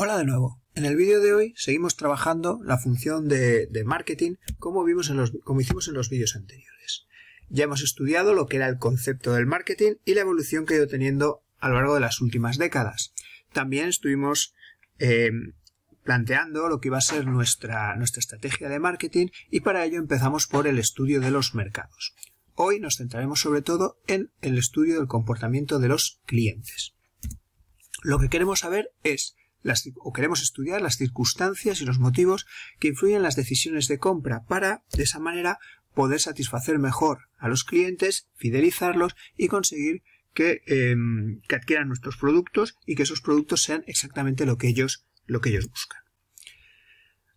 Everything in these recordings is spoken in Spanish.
Hola de nuevo. En el vídeo de hoy seguimos trabajando la función de, marketing como, vimos en los, como hicimos en los vídeos anteriores. Ya hemos estudiado lo que era el concepto del marketing y la evolución que ha ido teniendo a lo largo de las últimas décadas. También estuvimos eh, planteando lo que iba a ser nuestra, nuestra estrategia de marketing y para ello empezamos por el estudio de los mercados. Hoy nos centraremos sobre todo en el estudio del comportamiento de los clientes. Lo que queremos saber es o queremos estudiar las circunstancias y los motivos que influyen en las decisiones de compra para, de esa manera, poder satisfacer mejor a los clientes, fidelizarlos y conseguir em, que, adquieran nuestros productos y que esos productos sean exactamente lo que ellos, lo que ellos buscan.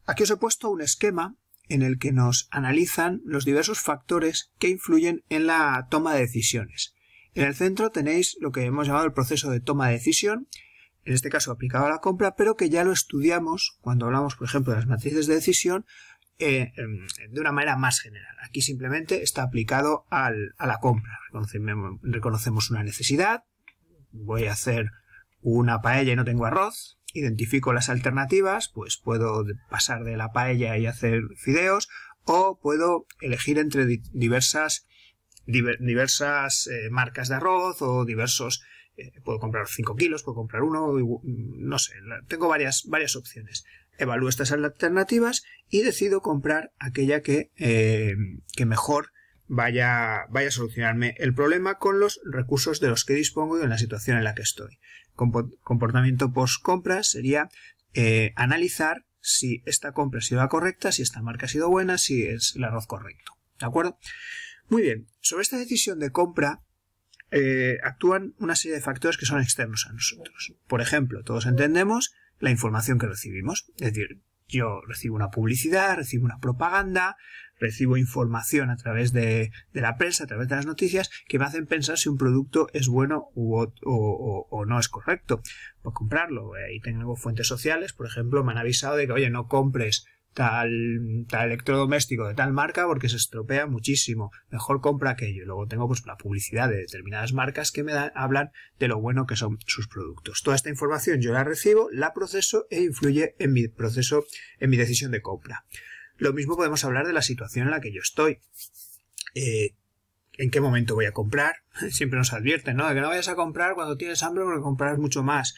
Aquí os he puesto un esquema en el que nos analizan los diversos factores que influyen en la toma de decisiones. En el centro tenéis lo que hemos llamado el proceso de toma de decisión, en este caso aplicado a la compra, pero que ya lo estudiamos cuando hablamos, por ejemplo, de las matrices de decisión eh, em, de una manera más general. Aquí simplemente está aplicado a la compra. Reconocemos, una necesidad, voy a hacer una paella y no tengo arroz, identifico las alternativas, pues puedo pasar de la paella y hacer fideos, o puedo elegir entre diversas, diversas eh, marcas de arroz o diversos eh, puedo comprar 5 kilos, puedo comprar uno, mm, no sé, tengo varias, varias opciones. Evalúo estas alternativas y decido comprar aquella eh, que, mejor vaya, vaya a solucionarme el problema con los recursos de los que dispongo y en la situación en la que estoy. Comportamiento post-compra sería eh, analizar si esta compra ha sido la correcta, si esta marca ha sido buena, si es el arroz correcto. ¿De acuerdo? Muy bien, sobre esta decisión de compra eh, actúan una serie de factores que son externos a nosotros. Por ejemplo, todos entendemos la información que recibimos. Es decir, yo recibo una publicidad, recibo una propaganda, recibo información a través de, la prensa, a través de las noticias, que me hacen pensar si un producto es bueno o, no es correcto. Por comprarlo. Eh, ahí tengo fuentes sociales, por ejemplo, me han avisado de que, oye, no compres tal, electrodoméstico de tal marca porque se estropea muchísimo, mejor compra aquello. yo luego tengo pues la publicidad de determinadas marcas que me dan, hablan de lo bueno que son sus productos. Toda esta información yo la recibo, la proceso e influye en mi proceso, en mi decisión de compra. Lo mismo podemos hablar de la situación en la que yo estoy. Eh, en qué momento voy a comprar. Siempre nos advierten, ¿no? De que no vayas a comprar cuando tienes hambre porque comprarás mucho más.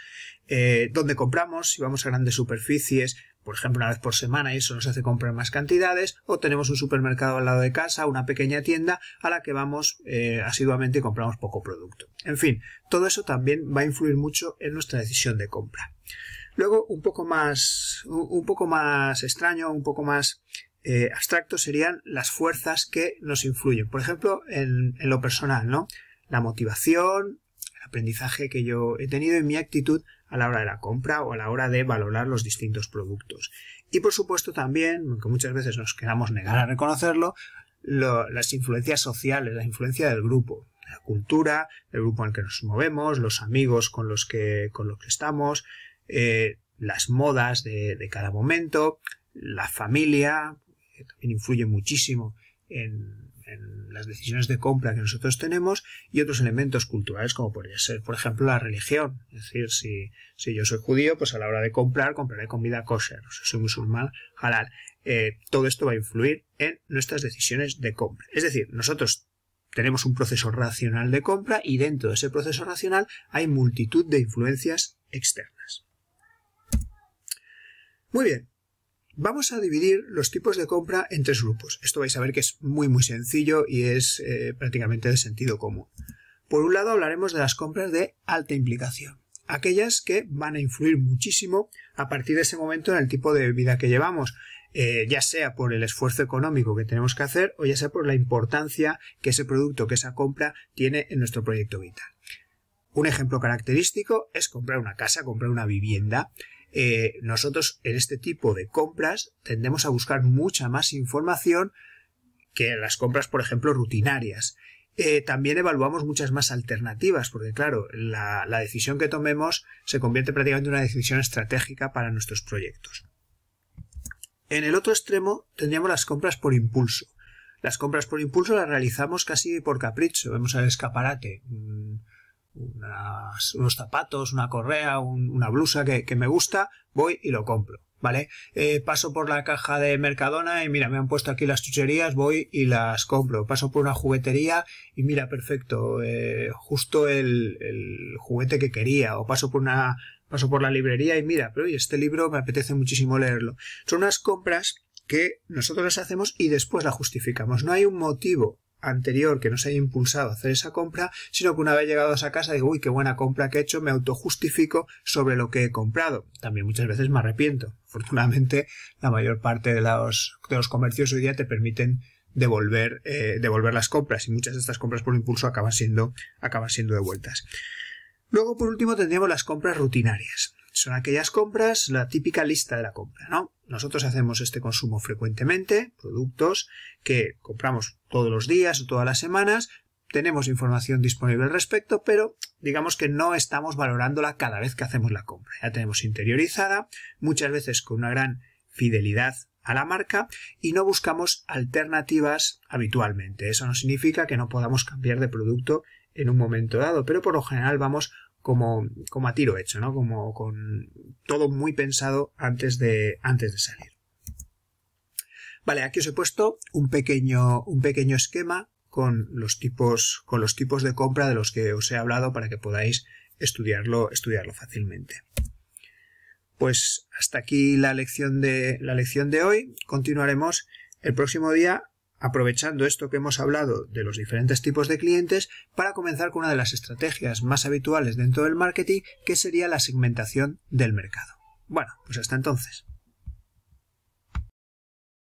Eh, ¿Dónde compramos? Si vamos a grandes superficies, por ejemplo, una vez por semana y eso nos hace comprar más cantidades, o tenemos un supermercado al lado de casa, una pequeña tienda a la que vamos eh, asiduamente y compramos poco producto. En fin, todo eso también va a influir mucho en nuestra decisión de compra. Luego, un poco más, un poco más extraño, un poco más eh, abstractos serían las fuerzas que nos influyen. Por ejemplo, en, lo personal, ¿no? La motivación, el aprendizaje que yo he tenido y mi actitud a la hora de la compra o a la hora de valorar los distintos productos. Y por supuesto también, aunque muchas veces nos queramos negar a reconocerlo, las influencias sociales, la influencia del grupo, la cultura, el grupo en el que nos movemos, los amigos con los que, con que estamos, eh, las modas de, cada momento, la familia, que también influye muchísimo en, las decisiones de compra que nosotros tenemos y otros elementos culturales como podría ser, por ejemplo, la religión. Es decir, si, yo soy judío, pues a la hora de comprar, compraré comida kosher. O si soy musulmán, halal. Eh, todo esto va a influir en nuestras decisiones de compra. Es decir, nosotros tenemos un proceso racional de compra y dentro de ese proceso racional hay multitud de influencias externas. Muy bien, Vamos a dividir los tipos de compra en tres grupos. Esto vais a ver que es muy muy sencillo y es eh, prácticamente de sentido común. Por un lado hablaremos de las compras de alta implicación, aquellas que van a influir muchísimo a partir de ese momento en el tipo de vida que llevamos, eh, ya sea por el esfuerzo económico que tenemos que hacer o ya sea por la importancia que ese producto, que esa compra tiene en nuestro proyecto vital. Un ejemplo característico es comprar una casa, comprar una vivienda. Eh, nosotros en este tipo de compras tendemos a buscar mucha más información que las compras, por ejemplo, rutinarias. Eh, también evaluamos muchas más alternativas, porque claro, la, decisión que tomemos se convierte prácticamente en una decisión estratégica para nuestros proyectos. En el otro extremo tendríamos las compras por impulso. Las compras por impulso las realizamos casi por capricho, vemos al escaparate. Mm, unos zapatos, una correa, una blusa que, me gusta, voy y lo compro. ¿Vale? Eh, paso por la caja de Mercadona y mira, me han puesto aquí las chucherías, voy y las compro. Paso por una juguetería y mira, perfecto, eh, justo el, juguete que quería. O paso por una paso por la librería y mira, pero este libro me apetece muchísimo leerlo. Son unas compras que nosotros las hacemos y después la justificamos. No hay un motivo anterior que no se haya impulsado a hacer esa compra, sino que una vez llegado a esa casa digo, uy, qué buena compra que he hecho, me autojustifico sobre lo que he comprado. También muchas veces me arrepiento. Afortunadamente, la mayor parte de los, de los comercios hoy día te permiten devolver, eh, devolver las compras y muchas de estas compras por impulso acaban siendo, acaban siendo devueltas. Luego, por último, tendríamos las compras rutinarias. Son aquellas compras, la típica lista de la compra, ¿no? Nosotros hacemos este consumo frecuentemente, productos que compramos todos los días o todas las semanas, tenemos información disponible al respecto, pero digamos que no estamos valorándola cada vez que hacemos la compra. Ya tenemos interiorizada, muchas veces con una gran fidelidad a la marca y no buscamos alternativas habitualmente. Eso no significa que no podamos cambiar de producto en un momento dado, pero por lo general vamos como, a tiro hecho, ¿no? Como con todo muy pensado antes de, antes de salir. Vale, aquí os he puesto un pequeño, un pequeño esquema con los tipos, con los tipos de compra de los que os he hablado para que podáis estudiarlo, estudiarlo fácilmente. Pues hasta aquí la lección de, la lección de hoy. Continuaremos el próximo día aprovechando esto que hemos hablado de los diferentes tipos de clientes para comenzar con una de las estrategias más habituales dentro del marketing que sería la segmentación del mercado. Bueno, pues hasta entonces.